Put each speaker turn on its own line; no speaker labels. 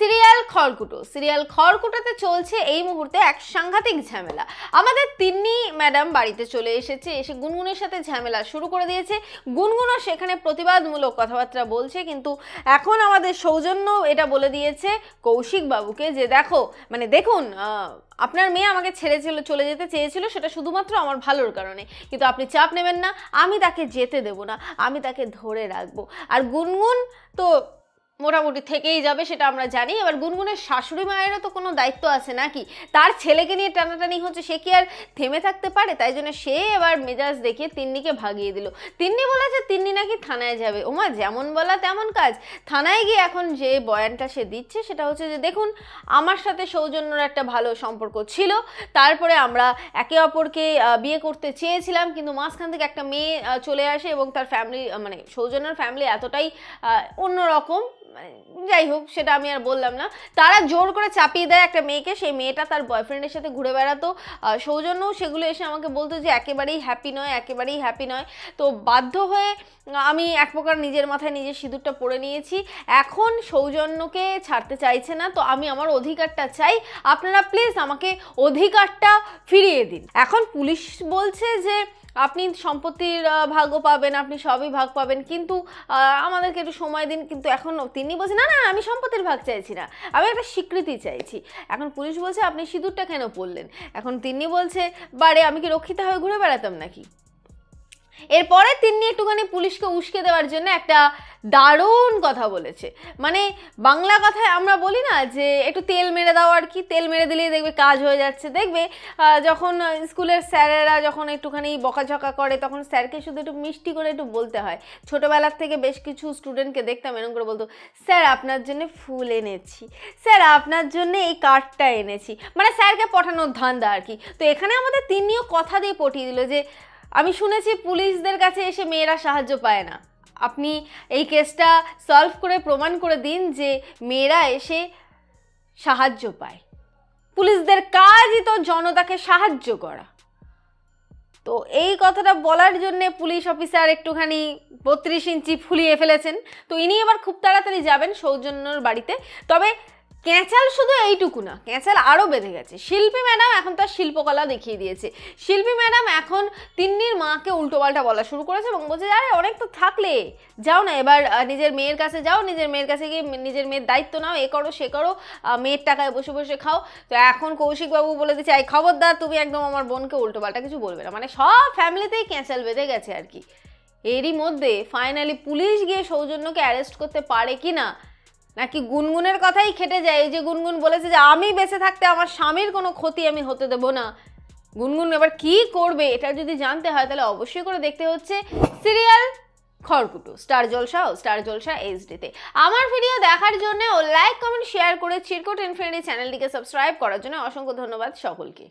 serial খড়কুটো serial খড়কুটোতে চলছে এই মুহূর্তে এক সাংঘাতিক ঝামেলা আমাদের তিন্নি ম্যাডাম বাড়িতে চলে এসেছে এসে গুনগুনের সাথে ঝামেলা শুরু করে দিয়েছে গুনগুনও সেখানে প্রতিবাদমূলক কথাবার্তা বলছে কিন্তু এখন আমাদের সৌজন্য এটা বলে দিয়েছে কৌশিক বাবুকে যে দেখো মানে দেখুন আপনার মেয়ে আমাকে ছেড়েছিল চলে যেতে চেয়েছিল সেটা শুধুমাত্র আমার ভালোর কারণে কিন্তু আপনি চাপ নেবেন না আমি তাকে যেতে দেব না আমি তাকে ধরে রাখবো আর গুনগুন তো মোটামুটি থেকেই যাবে সেটা আমরা জানি এবার গুনগুনের শাশুড়ি মায়েরও তো কোনো দায়িত্ব আছে নাকি তার ছেলেকে নিয়ে টানাটানি হচ্ছে সে কি আর থেমে থাকতে পারে তাই জন্য সে এবার মেজাজ দেখিয়ে তিন্নিকে ভাগিয়ে দিল তিন্নি বলেছে তিন্নি নাকি থানায় যাবে ওমা যেমন বলা তেমন কাজ থানায় গিয়ে এখন যে বয়ানটা সে দিচ্ছে সেটা হচ্ছে যে দেখুন আমার সাথে সৌজন্যর একটা ভালো সম্পর্ক ছিল তারপরে আমরা একে অপরকে বিয়ে করতে চেয়েছিলাম কিন্তু মাঝখান থেকে একটা মেয়ে চলে আসে এবং তার ফ্যামিলি মানে সৌজন্যর ফ্যামিলি এতটাই অন্যরকম মানে যাই হোক সেটা আমি আর বললাম না তারা জোর করে চাপিয়ে দেয় একটা মেয়েকে সেই মেয়েটা তার বয়ফ্রেন্ডের সাথে ঘুরে বেড়াতো সৌজন্য সেগুলো এসে আমাকে বলতো যে একেবারেই হ্যাপি নয় একেবারেই হ্যাপি নয় তো বাধ্য হয়ে আমি এক প্রকার নিজের মাথায় নিজের সিঁদুরটা পরে নিয়েছি এখন সৌজন্যকে ছাড়তে চাইছে না তো আমি আমার অধিকারটা চাই আপনারা প্লিজ আমাকে অধিকারটা ফিরিয়ে দিন এখন পুলিশ বলছে যে আপনি সম্পত্তির ভাগও পাবেন আপনি সবই ভাগ পাবেন কিন্তু আমাদেরকে একটু সময় দিন কিন্তু এখন তিনি বলছেন না না আমি সম্পত্তির ভাগ চাইছি না আমি একটা স্বীকৃতি চাইছি এখন পুলিশ বলছে আপনি সিঁদুরটা কেন পরলেন এখন তিনি বলছে বারে আমি কি রক্ষিতভাবে হয়ে ঘুরে বেড়াতাম নাকি এরপরে তিনি একটুখানি পুলিশকে উস্কে দেওয়ার জন্য একটা দারুণ কথা বলেছে মানে বাংলা কথায় আমরা বলি না যে একটু তেল মেরে দাও আর কি তেল মেরে দিলেই দেখবে কাজ হয়ে যাচ্ছে দেখবে যখন স্কুলের স্যারেরা যখন একটুখানি বকাঝকা করে তখন স্যারকে শুধু একটু মিষ্টি করে একটু বলতে হয় ছোটোবেলার থেকে বেশ কিছু স্টুডেন্টকে দেখতাম এরকম করে বলতো স্যার আপনার জন্য ফুল এনেছি স্যার আপনার জন্য এই কার্ডটা এনেছি মানে স্যারকে পাঠানোর ধান্দা আর কি তো এখানে আমাদের তিনিও কথা দিয়ে পটিয়ে দিল যে আমি শুনেছি পুলিশদের কাছে এসে মেয়েরা সাহায্য পায় না আপনি এই কেসটা সলভ করে প্রমাণ করে দিন যে মেয়েরা এসে সাহায্য পায় পুলিশদের কাজই তো জনতাকে সাহায্য করা তো এই কথাটা বলার জন্যে পুলিশ অফিসার একটুখানি বত্রিশ ইঞ্চি ফুলিয়ে ফেলেছেন তো ইনি আবার খুব তাড়াতাড়ি যাবেন সৌজন্যর বাড়িতে তবে ক্যাঁচাল শুধু এইটুকু না ক্যাঁচাল আরও বেঁধে গেছে শিল্পী ম্যাডাম এখন তার শিল্পকলা দেখিয়ে দিয়েছে শিল্পী ম্যাডাম এখন তিন্নির মাকে উল্টোপাল্টা বলা শুরু করেছে এবং বলছে আরে অনেক তো থাকলে যাও না এবার নিজের মেয়ের কাছে যাও নিজের মেয়ের কাছে গিয়ে নিজের মেয়ের দায়িত্ব নাও এ করো সে করো মেয়ের টাকায় বসে বসে খাও তো এখন কৌশিকবাবু বলে দিচ্ছে এই খবরদার তুমি একদম আমার বোনকে উল্টোপাল্টা কিছু বলবে না মানে সব ফ্যামিলিতেই ক্যাঁচাল বেঁধে গেছে আর কি এরই মধ্যে ফাইনালি পুলিশ গিয়ে সৌজন্যকে অ্যারেস্ট করতে পারে কি না নাকি গুনগুনের কথাই খেটে যায় এই যে গুনগুন বলেছে যে আমি বেঁচে থাকতে আমার স্বামীর কোনো ক্ষতি আমি হতে দেবো না গুনগুন এবার কি করবে এটা যদি জানতে হয় তাহলে অবশ্যই করে দেখতে হচ্ছে সিরিয়াল খড়কুটো স্টার জলসা ও স্টার জলসা এইচডিতে আমার ভিডিও দেখার জন্য ও লাইক কমেন্ট শেয়ার করে চিরকুট ইনফিনিটি চ্যানেলটিকে সাবস্ক্রাইব করার জন্য অসংখ্য ধন্যবাদ সকলকে